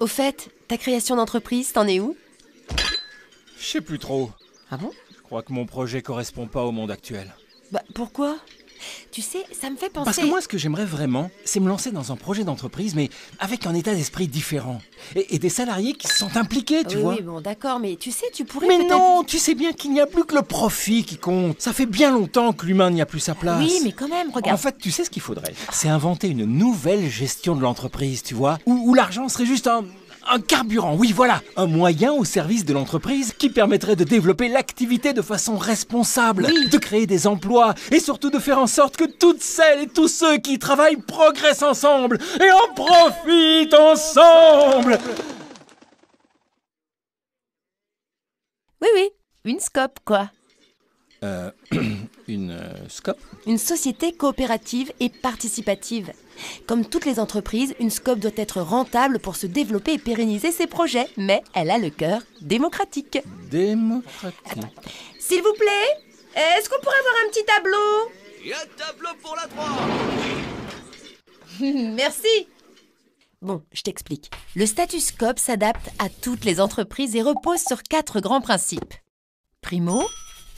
Au fait, ta création d'entreprise, t'en es où Je sais plus trop. Ah bon Je crois que mon projet correspond pas au monde actuel. Bah pourquoi Tu sais, ça me fait penser. Parce que moi, ce que j'aimerais vraiment, c'est me lancer dans un projet d'entreprise, mais avec un état d'esprit différent. Et, des salariés qui se sont impliqués, tu vois. Oui, bon, d'accord, mais tu sais, tu pourrais. Mais non, tu sais bien qu'il n'y a plus que le profit qui compte. Ça fait bien longtemps que l'humain n'y a plus sa place. Oui, mais quand même, regarde. En fait, tu sais ce qu'il faudrait C'est inventer une nouvelle gestion de l'entreprise, tu vois, où l'argent serait juste un, un carburant, oui voilà, un moyen au service de l'entreprise qui permettrait de développer l'activité de façon responsable, de créer des emplois et surtout de faire en sorte que toutes celles et tous ceux qui travaillent progressent ensemble et en profitent ensemble. Oui oui, une scope quoi. Euh... une euh, SCOP Une société coopérative et participative. Comme toutes les entreprises, une SCOP doit être rentable pour se développer et pérenniser ses projets, mais elle a le cœur démocratique. Démocratique. S'il vous plaît, est-ce qu'on pourrait avoir un petit tableau Il y a un tableau pour la 3 Merci Bon, je t'explique. Le statut SCOP s'adapte à toutes les entreprises et repose sur quatre grands principes. Primo,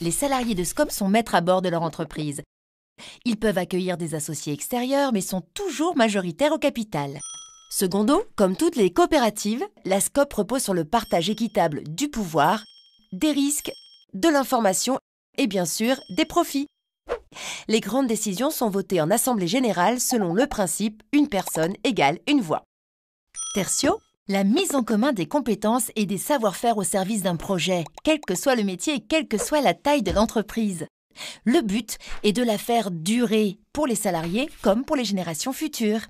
les salariés de SCOP sont maîtres à bord de leur entreprise. Ils peuvent accueillir des associés extérieurs, mais sont toujours majoritaires au capital. Secondo, comme toutes les coopératives, la SCOP repose sur le partage équitable du pouvoir, des risques, de l'information et bien sûr des profits. Les grandes décisions sont votées en Assemblée générale selon le principe une personne égale une voix. Tertio, la mise en commun des compétences et des savoir-faire au service d'un projet, quel que soit le métier et quelle que soit la taille de l'entreprise. Le but est de la faire durer pour les salariés comme pour les générations futures.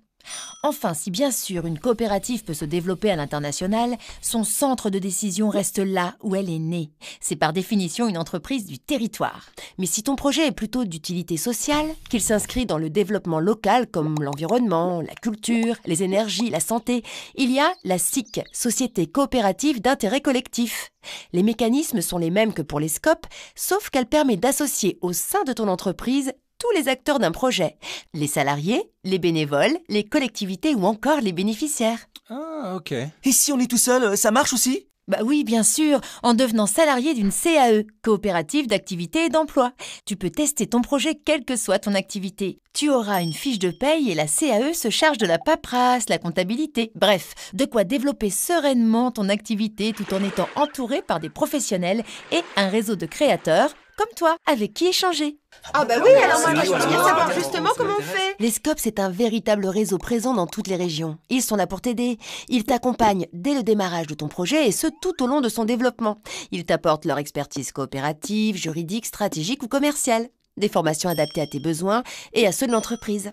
Enfin, si bien sûr une coopérative peut se développer à l'international, son centre de décision reste là où elle est née. C'est par définition une entreprise du territoire. Mais si ton projet est plutôt d'utilité sociale, qu'il s'inscrit dans le développement local comme l'environnement, la culture, les énergies, la santé, il y a la SIC, Société coopérative d'intérêt collectif. Les mécanismes sont les mêmes que pour les SCOP, sauf qu'elle permet d'associer au sein de ton entreprise tous les acteurs d'un projet, les salariés, les bénévoles, les collectivités ou encore les bénéficiaires. Ah, ok. Et si on est tout seul, ça marche aussi bah oui, bien sûr, en devenant salarié d'une CAE, coopérative d'activité et d'emploi. Tu peux tester ton projet quelle que soit ton activité. Tu auras une fiche de paye et la CAE se charge de la paperasse, la comptabilité, bref, de quoi développer sereinement ton activité tout en étant entouré par des professionnels et un réseau de créateurs, comme toi, avec qui échanger. Ah bah ah oui, alors moi, je veux bien savoir ah, justement comment on fait. Les Scopes, c'est un véritable réseau présent dans toutes les régions. Ils sont là pour t'aider. Ils t'accompagnent dès le démarrage de ton projet et ce tout au long de son développement. Ils t'apportent leur expertise coopérative, juridique, stratégique ou commerciale. Des formations adaptées à tes besoins et à ceux de l'entreprise.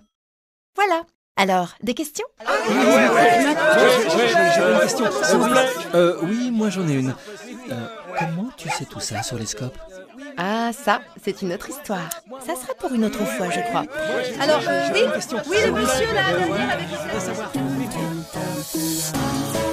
Voilà. Alors, des questions Oui, moi j'en ai une. Euh, comment tu sais tout ça sur les Scopes ah, ça, c'est une autre histoire. Ça sera pour une autre fois, je crois. Alors, euh, oui, oui, le monsieur là, dire avec.